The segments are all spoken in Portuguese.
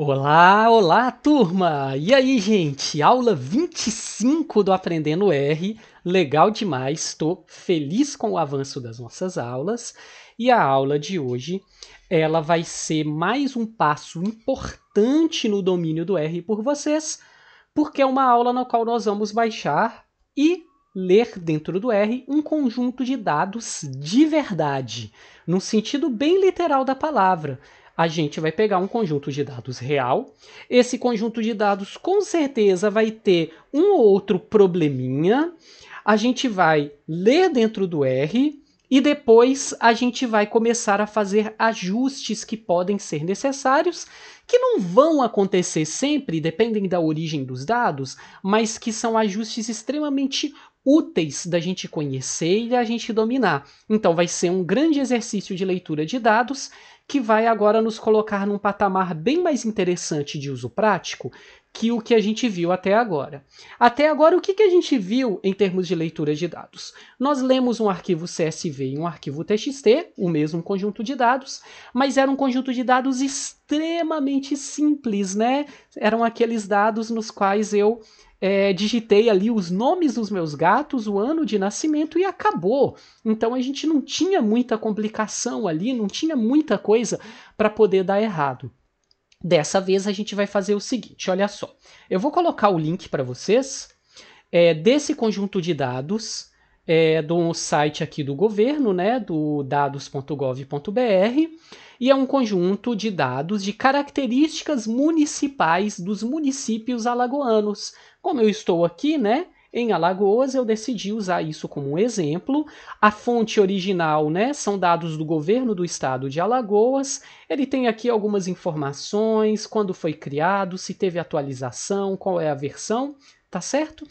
Olá, olá turma! E aí, gente? Aula 25 do Aprendendo R. Legal demais, estou feliz com o avanço das nossas aulas. E a aula de hoje, ela vai ser mais um passo importante no domínio do R por vocês, porque é uma aula na qual nós vamos baixar e ler dentro do R um conjunto de dados de verdade, no sentido bem literal da palavra a gente vai pegar um conjunto de dados real. Esse conjunto de dados com certeza vai ter um ou outro probleminha. A gente vai ler dentro do R e depois a gente vai começar a fazer ajustes que podem ser necessários, que não vão acontecer sempre, dependem da origem dos dados, mas que são ajustes extremamente úteis da gente conhecer e da gente dominar. Então vai ser um grande exercício de leitura de dados que vai agora nos colocar num patamar bem mais interessante de uso prático, que o que a gente viu até agora. Até agora, o que, que a gente viu em termos de leitura de dados? Nós lemos um arquivo CSV e um arquivo TXT, o mesmo conjunto de dados, mas era um conjunto de dados extremamente simples, né? Eram aqueles dados nos quais eu é, digitei ali os nomes dos meus gatos, o ano de nascimento e acabou. Então a gente não tinha muita complicação ali, não tinha muita coisa para poder dar errado. Dessa vez a gente vai fazer o seguinte, olha só. Eu vou colocar o link para vocês é, desse conjunto de dados é, do site aqui do governo, né, do dados.gov.br, e é um conjunto de dados de características municipais dos municípios alagoanos. Como eu estou aqui, né, em Alagoas, eu decidi usar isso como um exemplo. A fonte original né, são dados do governo do estado de Alagoas. Ele tem aqui algumas informações: quando foi criado, se teve atualização, qual é a versão, tá certo?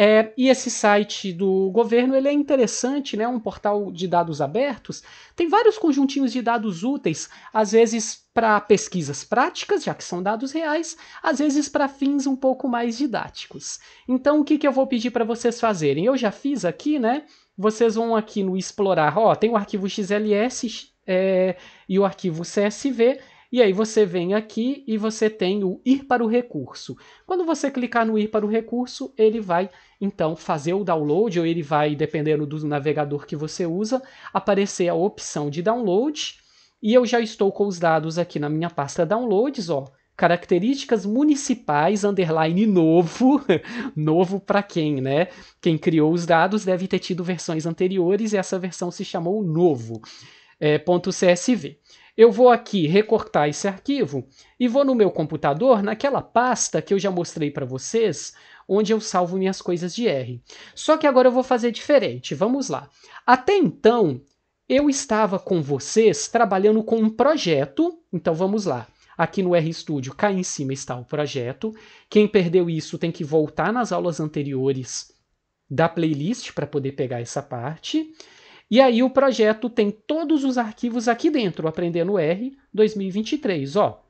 É, e esse site do governo ele é interessante, né? Um portal de dados abertos. Tem vários conjuntinhos de dados úteis, às vezes para pesquisas práticas, já que são dados reais, às vezes para fins um pouco mais didáticos. Então, o que, que eu vou pedir para vocês fazerem? Eu já fiz aqui, né? Vocês vão aqui no explorar. Ó, tem o arquivo XLS é, e o arquivo CSV e aí você vem aqui e você tem o ir para o recurso. Quando você clicar no ir para o recurso, ele vai então fazer o download, ou ele vai, dependendo do navegador que você usa, aparecer a opção de download. E eu já estou com os dados aqui na minha pasta downloads, ó. Características municipais, underline novo, novo para quem, né? Quem criou os dados deve ter tido versões anteriores e essa versão se chamou novo, é, ponto CSV. Eu vou aqui recortar esse arquivo e vou no meu computador, naquela pasta que eu já mostrei para vocês, onde eu salvo minhas coisas de R. Só que agora eu vou fazer diferente. Vamos lá. Até então, eu estava com vocês trabalhando com um projeto. Então vamos lá. Aqui no RStudio, cá em cima está o projeto. Quem perdeu isso tem que voltar nas aulas anteriores da playlist para poder pegar essa parte. E aí o projeto tem todos os arquivos aqui dentro, aprendendo R 2023, ó.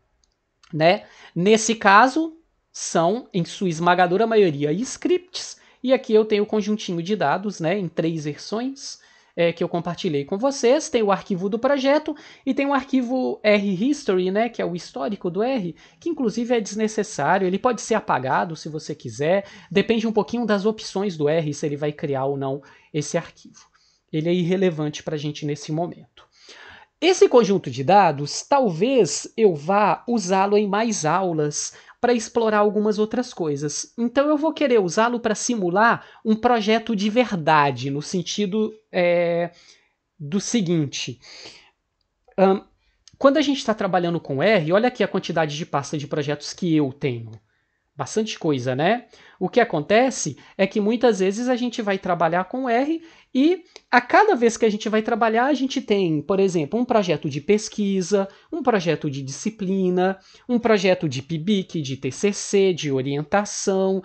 Né? Nesse caso, são, em sua esmagadora maioria, scripts, e aqui eu tenho o conjuntinho de dados né, em três versões é, que eu compartilhei com vocês. Tem o arquivo do projeto e tem o arquivo R History, né, que é o histórico do R, que inclusive é desnecessário. Ele pode ser apagado se você quiser. Depende um pouquinho das opções do R, se ele vai criar ou não esse arquivo ele é irrelevante para a gente nesse momento. Esse conjunto de dados, talvez eu vá usá-lo em mais aulas para explorar algumas outras coisas. Então eu vou querer usá-lo para simular um projeto de verdade, no sentido é, do seguinte. Um, quando a gente está trabalhando com R, olha aqui a quantidade de pasta de projetos que eu tenho. Bastante coisa, né? O que acontece é que muitas vezes a gente vai trabalhar com R e a cada vez que a gente vai trabalhar, a gente tem, por exemplo, um projeto de pesquisa, um projeto de disciplina, um projeto de PIBIC, de TCC, de orientação,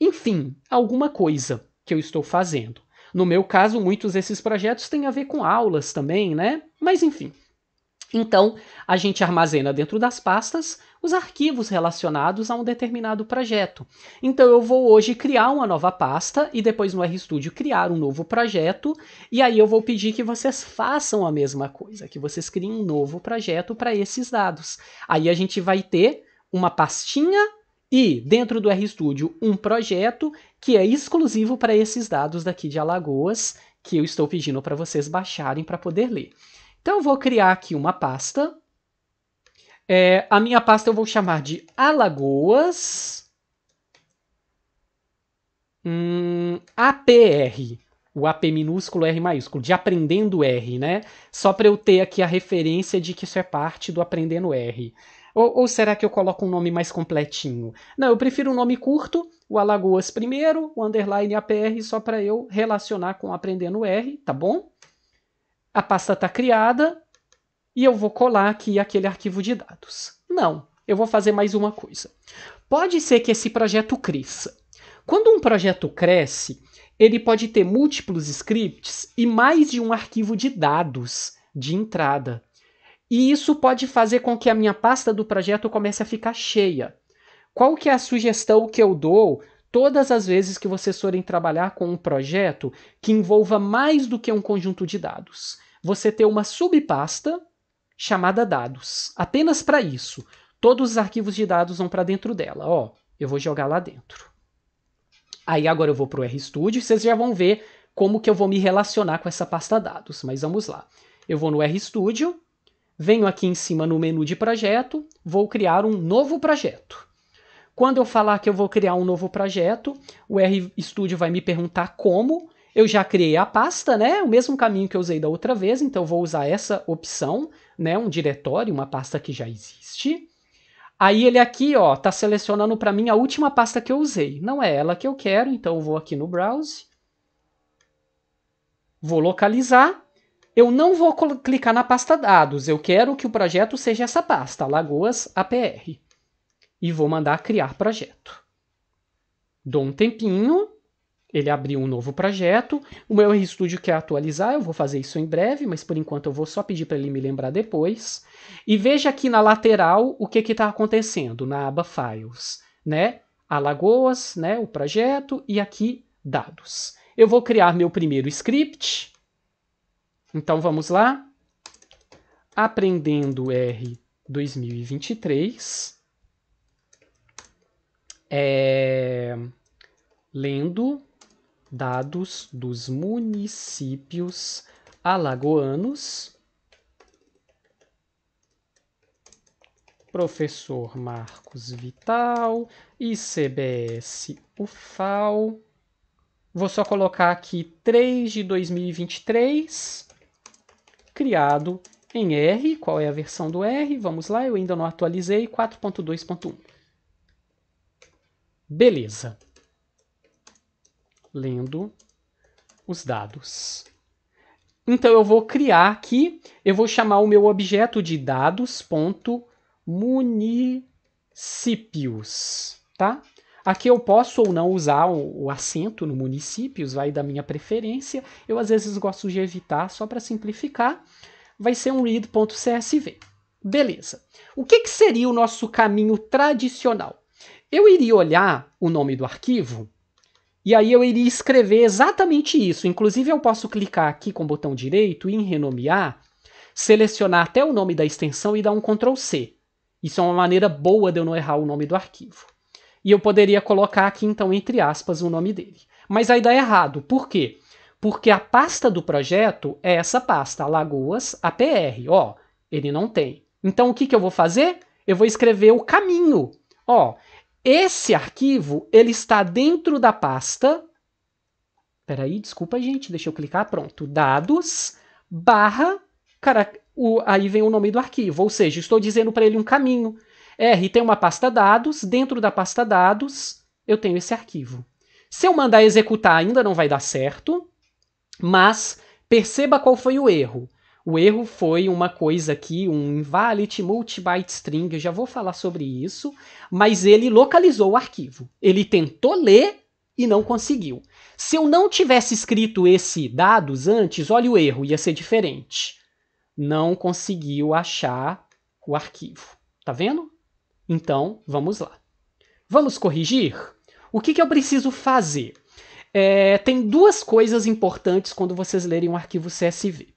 enfim, alguma coisa que eu estou fazendo. No meu caso, muitos desses projetos têm a ver com aulas também, né? Mas enfim. Então, a gente armazena dentro das pastas os arquivos relacionados a um determinado projeto. Então, eu vou hoje criar uma nova pasta e depois no RStudio criar um novo projeto, e aí eu vou pedir que vocês façam a mesma coisa, que vocês criem um novo projeto para esses dados. Aí a gente vai ter uma pastinha e dentro do RStudio um projeto que é exclusivo para esses dados daqui de Alagoas que eu estou pedindo para vocês baixarem para poder ler. Então eu vou criar aqui uma pasta. É, a minha pasta eu vou chamar de Alagoas hum, APR. O AP minúsculo, R maiúsculo, de Aprendendo R, né? Só para eu ter aqui a referência de que isso é parte do Aprendendo R. Ou, ou, será que eu coloco um nome mais completinho? Não, eu prefiro um nome curto, o Alagoas primeiro, o underline APR, só para eu relacionar com Aprendendo R, tá bom? a pasta está criada e eu vou colar aqui aquele arquivo de dados. Não, eu vou fazer mais uma coisa. Pode ser que esse projeto cresça. Quando um projeto cresce, ele pode ter múltiplos scripts e mais de um arquivo de dados de entrada. E isso pode fazer com que a minha pasta do projeto comece a ficar cheia. Qual que é a sugestão que eu dou todas as vezes que vocês forem trabalhar com um projeto que envolva mais do que um conjunto de dados? você ter uma subpasta chamada dados, apenas para isso. Todos os arquivos de dados vão para dentro dela, ó. Eu vou jogar lá dentro. Aí agora eu vou para o RStudio, vocês já vão ver como que eu vou me relacionar com essa pasta dados, mas vamos lá. Eu vou no RStudio, venho aqui em cima no menu de projeto, vou criar um novo projeto. Quando eu falar que eu vou criar um novo projeto, o RStudio vai me perguntar como, eu já criei a pasta, né? O mesmo caminho que eu usei da outra vez, então vou usar essa opção, né? Um diretório, uma pasta que já existe. Aí ele aqui, ó, tá selecionando para mim a última pasta que eu usei. Não é ela que eu quero, então eu vou aqui no Browse. Vou localizar. Eu não vou clicar na pasta dados, eu quero que o projeto seja essa pasta, Lagoas APR. E vou mandar criar projeto. Dou um tempinho ele abriu um novo projeto. O meu RStudio quer atualizar, eu vou fazer isso em breve, mas por enquanto eu vou só pedir para ele me lembrar depois. E veja aqui na lateral o que está acontecendo na aba Files, né? Alagoas, né? O projeto e aqui dados. Eu vou criar meu primeiro script. Então vamos lá. Aprendendo R 2023. É... Lendo dados dos municípios alagoanos. Professor Marcos Vital, ICBS UFAL. Vou só colocar aqui 3 de 2023, criado em R. Qual é a versão do R? Vamos lá, eu ainda não atualizei, 4.2.1. Beleza lendo os dados. Então eu vou criar aqui, eu vou chamar o meu objeto de dados.municípios, tá? Aqui eu posso ou não usar o, o, acento no municípios, vai da minha preferência. Eu às vezes gosto de evitar só para simplificar. Vai ser um read.csv. Beleza. O que, que seria o nosso caminho tradicional? Eu iria olhar o nome do arquivo e aí eu iria escrever exatamente isso. Inclusive eu posso clicar aqui com o botão direito em renomear, selecionar até o nome da extensão e dar um Ctrl C. Isso é uma maneira boa de eu não errar o nome do arquivo. E eu poderia colocar aqui então entre aspas o nome dele. Mas aí dá errado. Por quê? Porque a pasta do projeto é essa pasta, Lagoas, APR. Ó, ele não tem. Então o que, que eu vou fazer? Eu vou escrever o caminho. Ó, esse arquivo, ele está dentro da pasta... aí, desculpa, gente, deixa eu clicar, pronto. Dados, barra, cara, o, aí vem o nome do arquivo, ou seja, estou dizendo para ele um caminho. R tem uma pasta dados, dentro da pasta dados eu tenho esse arquivo. Se eu mandar executar ainda não vai dar certo, mas perceba qual foi o erro. O erro foi uma coisa aqui, um invalid multibyte string, eu já vou falar sobre isso, mas ele localizou o arquivo. Ele tentou ler e não conseguiu. Se eu não tivesse escrito esse dados antes, olha o erro, ia ser diferente. Não conseguiu achar o arquivo. Tá vendo? Então, vamos lá. Vamos corrigir? O que, que eu preciso fazer? É, tem duas coisas importantes quando vocês lerem um arquivo CSV.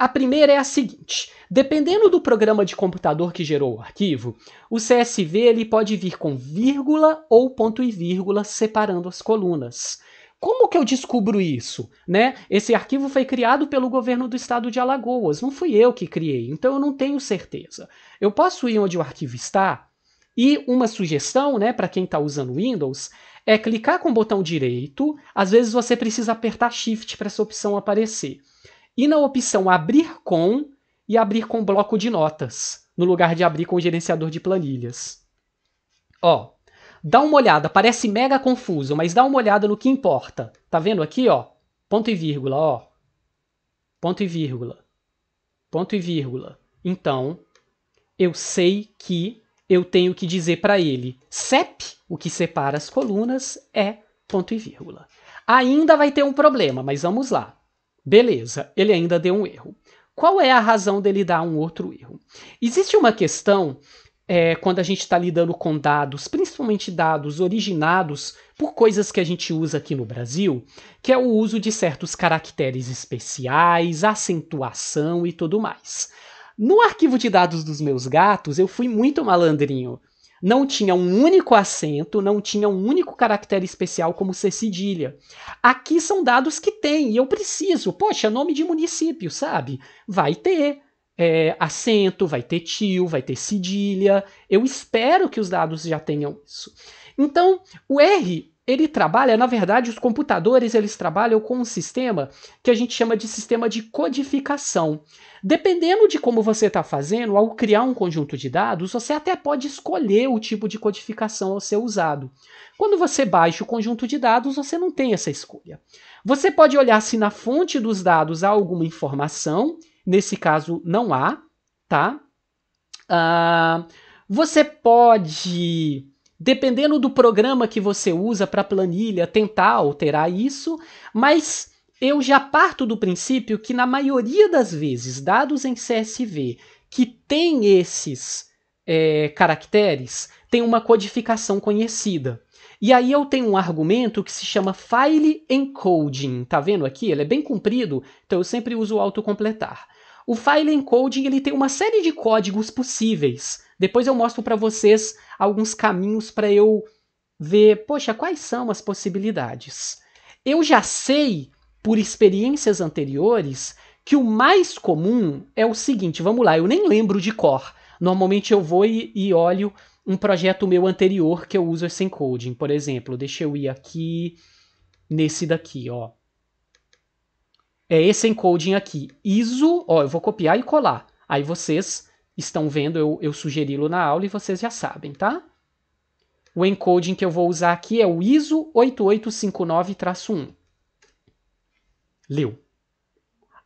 A primeira é a seguinte: dependendo do programa de computador que gerou o arquivo, o CSV ele pode vir com vírgula ou ponto e vírgula separando as colunas. Como que eu descubro isso? Né? Esse arquivo foi criado pelo governo do estado de Alagoas, não fui eu que criei, então eu não tenho certeza. Eu posso ir onde o arquivo está? E uma sugestão, né, para quem está usando Windows, é clicar com o botão direito, às vezes você precisa apertar Shift para essa opção aparecer e na opção abrir com e abrir com bloco de notas, no lugar de abrir com gerenciador de planilhas. Ó, dá uma olhada, parece mega confuso, mas dá uma olhada no que importa. Tá vendo aqui, ó? Ponto e vírgula, ó. Ponto e vírgula. Ponto e vírgula. Então, eu sei que eu tenho que dizer para ele, CEP, o que separa as colunas, é ponto e vírgula. Ainda vai ter um problema, mas vamos lá. Beleza, ele ainda deu um erro. Qual é a razão dele dar um outro erro? Existe uma questão é, quando a gente está lidando com dados, principalmente dados originados por coisas que a gente usa aqui no Brasil, que é o uso de certos caracteres especiais, acentuação e tudo mais. No arquivo de dados dos meus gatos, eu fui muito malandrinho não tinha um único acento, não tinha um único caractere especial como ser cedilha. Aqui são dados que tem, e eu preciso. Poxa, é nome de município, sabe? Vai ter é, acento, vai ter tio, vai ter cedilha. Eu espero que os dados já tenham isso. Então, o R ele trabalha, na verdade, os computadores eles trabalham com um sistema que a gente chama de sistema de codificação. Dependendo de como você está fazendo, ao criar um conjunto de dados, você até pode escolher o tipo de codificação a ser usado. Quando você baixa o conjunto de dados, você não tem essa escolha. Você pode olhar se na fonte dos dados há alguma informação, nesse caso não há, tá? Uh, você pode dependendo do programa que você usa para planilha, tentar alterar isso, mas eu já parto do princípio que, na maioria das vezes, dados em CSV que tem esses é, caracteres, tem uma codificação conhecida. E aí eu tenho um argumento que se chama file encoding, tá vendo aqui? Ele é bem comprido, então eu sempre uso o autocompletar. O file encoding ele tem uma série de códigos possíveis depois eu mostro para vocês alguns caminhos para eu ver, poxa, quais são as possibilidades. Eu já sei, por experiências anteriores, que o mais comum é o seguinte, vamos lá, eu nem lembro de cor. Normalmente eu vou e, e olho um projeto meu anterior que eu uso esse encoding, por exemplo, deixa eu ir aqui nesse daqui, ó. É esse encoding aqui, ISO, ó, eu vou copiar e colar. Aí vocês estão vendo eu, eu sugeri-lo na aula e vocês já sabem, tá? O encoding que eu vou usar aqui é o ISO 8859-1. Leu.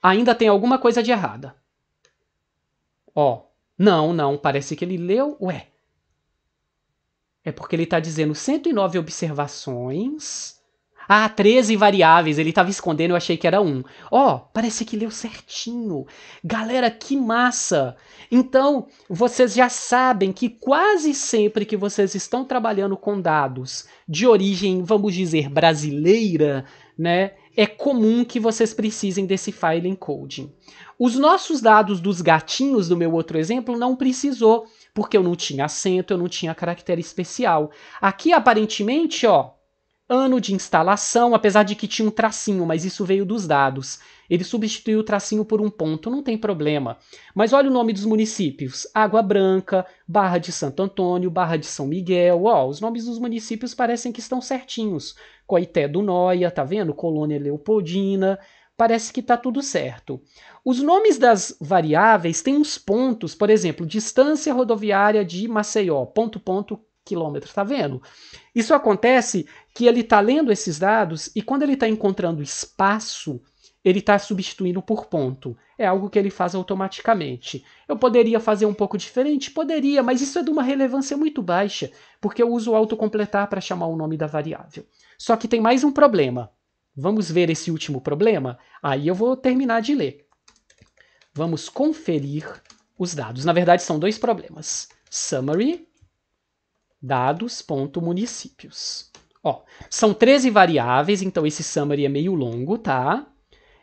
Ainda tem alguma coisa de errada. Ó, não, não, parece que ele leu, ué. É porque ele está dizendo 109 observações ah, 13 variáveis, ele tava escondendo, eu achei que era um. Ó, oh, parece que leu certinho. Galera, que massa! Então, vocês já sabem que quase sempre que vocês estão trabalhando com dados de origem, vamos dizer, brasileira, né? É comum que vocês precisem desse file encoding. Os nossos dados dos gatinhos do meu outro exemplo não precisou, porque eu não tinha acento, eu não tinha caractere especial. Aqui aparentemente, ó, Ano de instalação, apesar de que tinha um tracinho, mas isso veio dos dados. Ele substituiu o tracinho por um ponto, não tem problema. Mas olha o nome dos municípios: Água Branca, Barra de Santo Antônio, Barra de São Miguel. Ó, os nomes dos municípios parecem que estão certinhos. Coité do Noia, tá vendo? Colônia Leopoldina. Parece que está tudo certo. Os nomes das variáveis têm uns pontos, por exemplo, distância rodoviária de Maceió, ponto, ponto, quilômetros, tá vendo? Isso acontece que ele está lendo esses dados e quando ele está encontrando espaço, ele está substituindo por ponto. É algo que ele faz automaticamente. Eu poderia fazer um pouco diferente? Poderia, mas isso é de uma relevância muito baixa, porque eu uso o autocompletar para chamar o nome da variável. Só que tem mais um problema. Vamos ver esse último problema? Aí eu vou terminar de ler. Vamos conferir os dados. Na verdade, são dois problemas. Summary dados.municípios. Ó, são 13 variáveis, então esse summary é meio longo, tá?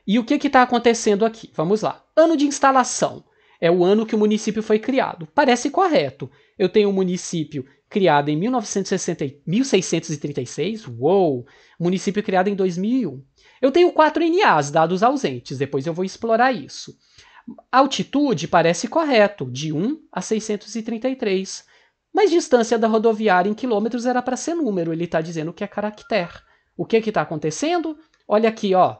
E o que está acontecendo aqui? Vamos lá. Ano de instalação é o ano que o município foi criado. Parece correto. Eu tenho um município criado em 1960, 1636, uou! Município criado em 2001. Eu tenho quatro NAs, dados ausentes, depois eu vou explorar isso. Altitude parece correto, de 1 a 633. Mas distância da rodoviária em quilômetros era para ser número, ele está dizendo que é caractere. O que está acontecendo? Olha aqui, ó.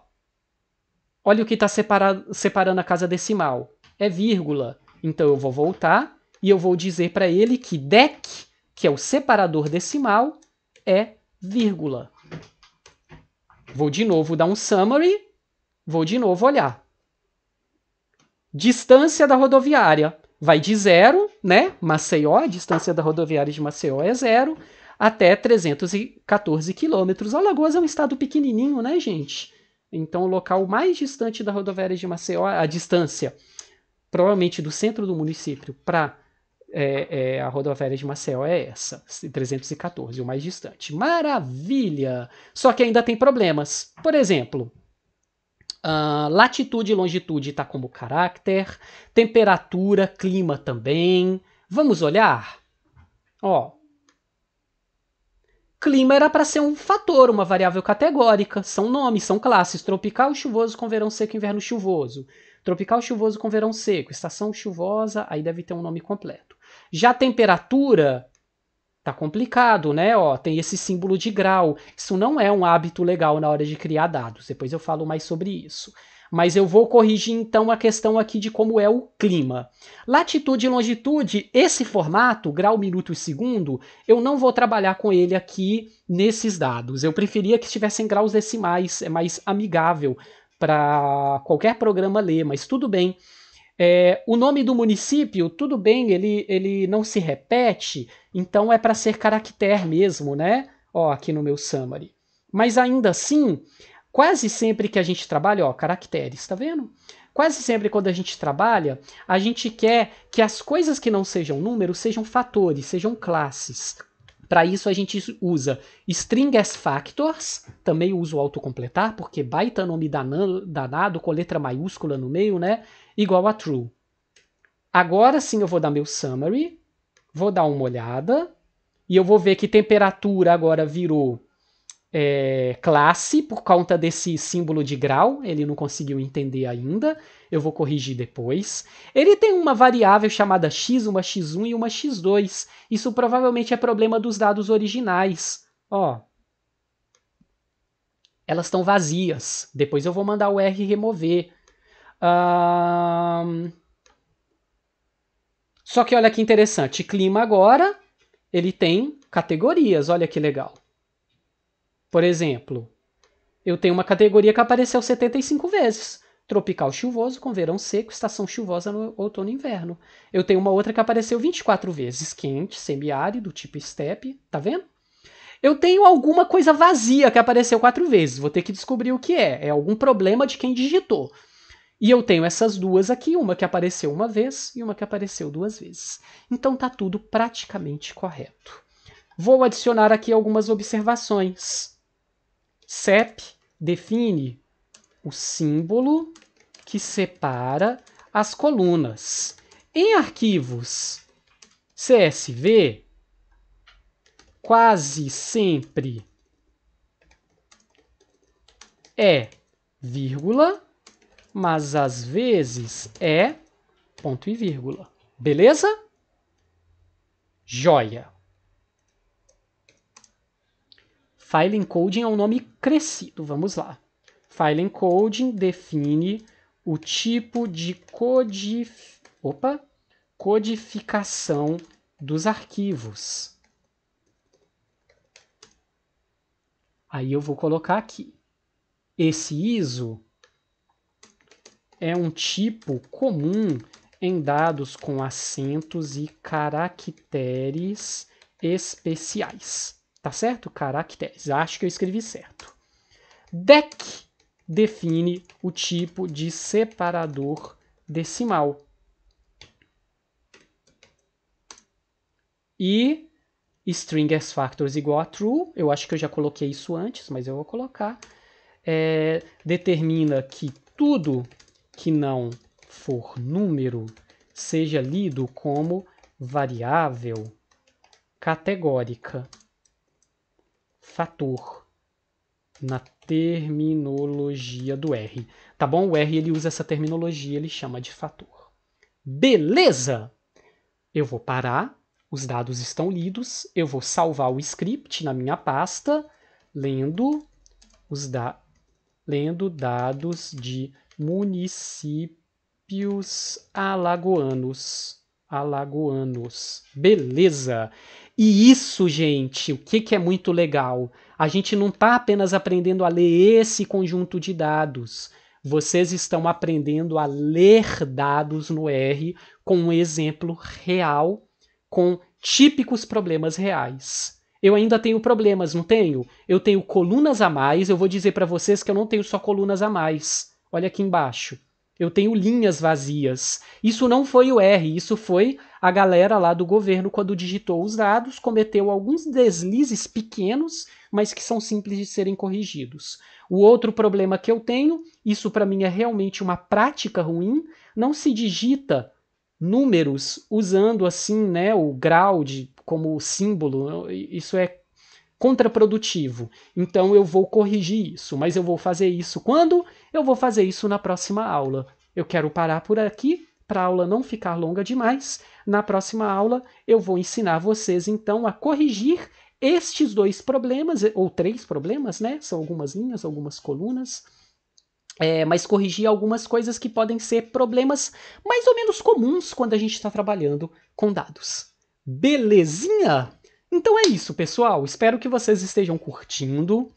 Olha o que está separando a casa decimal. É vírgula. Então eu vou voltar e eu vou dizer para ele que DEC, que é o separador decimal, é vírgula. Vou de novo dar um summary, vou de novo olhar. Distância da rodoviária vai de zero né? Maceió, a distância da rodoviária de Maceió é zero, até 314 quilômetros. Alagoas é um estado pequenininho, né, gente? Então, o local mais distante da rodoviária de Maceió, a distância, provavelmente do centro do município para é, é, a rodoviária de Maceió é essa, 314, o mais distante. Maravilha! Só que ainda tem problemas. Por exemplo, Uh, latitude e longitude está como caráter, temperatura, clima também. Vamos olhar? Ó. Clima era para ser um fator, uma variável categórica. São nomes, são classes. Tropical chuvoso com verão seco, inverno chuvoso. Tropical chuvoso com verão seco, estação chuvosa, aí deve ter um nome completo. Já temperatura tá complicado, né? Ó, tem esse símbolo de grau. Isso não é um hábito legal na hora de criar dados. Depois eu falo mais sobre isso. Mas eu vou corrigir então a questão aqui de como é o clima. Latitude e longitude, esse formato, grau, minuto e segundo, eu não vou trabalhar com ele aqui nesses dados. Eu preferia que estivessem graus decimais, é mais amigável para qualquer programa ler, mas tudo bem. É, o nome do município, tudo bem, ele, ele não se repete, então é para ser caractere mesmo, né? Ó, aqui no meu summary. Mas ainda assim, quase sempre que a gente trabalha, ó, caracteres, tá vendo? Quase sempre quando a gente trabalha, a gente quer que as coisas que não sejam números sejam fatores, sejam classes. Para isso a gente usa string as factors, também uso autocompletar, porque baita nome danado, danado com letra maiúscula no meio, né? Igual a true. Agora sim eu vou dar meu summary, vou dar uma olhada, e eu vou ver que temperatura agora virou é, classe por conta desse símbolo de grau, ele não conseguiu entender ainda, eu vou corrigir depois. Ele tem uma variável chamada x, uma x1 e uma x2. Isso provavelmente é problema dos dados originais. Ó. Elas estão vazias. Depois eu vou mandar o R remover. Um... Só que olha que interessante, clima agora, ele tem categorias, olha que legal. Por exemplo, eu tenho uma categoria que apareceu 75 vezes. Tropical chuvoso, com verão seco, estação chuvosa no outono e inverno. Eu tenho uma outra que apareceu 24 vezes, quente, semiárido, tipo estepe, tá vendo? Eu tenho alguma coisa vazia que apareceu quatro vezes, vou ter que descobrir o que é. É algum problema de quem digitou. E eu tenho essas duas aqui, uma que apareceu uma vez e uma que apareceu duas vezes. Então tá tudo praticamente correto. Vou adicionar aqui algumas observações. CEP define o símbolo que separa as colunas. Em arquivos CSV, quase sempre é vírgula, mas às vezes é ponto e vírgula. Beleza? Joia! File encoding é um nome crescido, vamos lá. File encoding define o tipo de codif... Opa! codificação dos arquivos. Aí eu vou colocar aqui. Esse ISO é um tipo comum em dados com acentos e caracteres especiais. Tá certo? Caracteres. Acho que eu escrevi certo. DEC define o tipo de separador decimal. E string as factors igual a true, eu acho que eu já coloquei isso antes, mas eu vou colocar. É, determina que tudo que não for número seja lido como variável categórica fator na terminologia do R. Tá bom? O R ele usa essa terminologia, ele chama de fator. Beleza! Eu vou parar, os dados estão lidos, eu vou salvar o script na minha pasta, lendo os da lendo dados de municípios alagoanos. Alagoanos. Beleza! E isso, gente, o que, que é muito legal? A gente não está apenas aprendendo a ler esse conjunto de dados. Vocês estão aprendendo a ler dados no R com um exemplo real, com típicos problemas reais. Eu ainda tenho problemas, não tenho? Eu tenho colunas a mais, eu vou dizer para vocês que eu não tenho só colunas a mais. Olha aqui embaixo. Eu tenho linhas vazias. Isso não foi o R, isso foi a galera lá do governo, quando digitou os dados, cometeu alguns deslizes pequenos, mas que são simples de serem corrigidos. O outro problema que eu tenho, isso para mim é realmente uma prática ruim, não se digita números usando assim, né, o grau de como símbolo. Isso é contraprodutivo. Então eu vou corrigir isso, mas eu vou fazer isso quando? Eu vou fazer isso na próxima aula. Eu quero parar por aqui para a aula não ficar longa demais, na próxima aula eu vou ensinar vocês então a corrigir estes dois problemas, ou três problemas, né? São algumas linhas, algumas colunas. É, mas corrigir algumas coisas que podem ser problemas mais ou menos comuns quando a gente está trabalhando com dados. Belezinha? Então é isso, pessoal. Espero que vocês estejam curtindo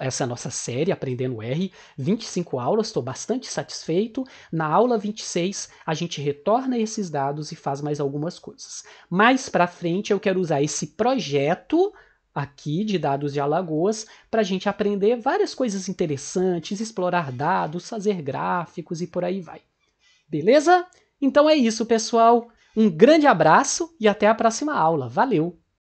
essa nossa série Aprendendo R, 25 aulas, estou bastante satisfeito. Na aula 26, a gente retorna esses dados e faz mais algumas coisas. Mais para frente, eu quero usar esse projeto aqui de dados de Alagoas para a gente aprender várias coisas interessantes, explorar dados, fazer gráficos e por aí vai. Beleza? Então é isso, pessoal. Um grande abraço e até a próxima aula. Valeu!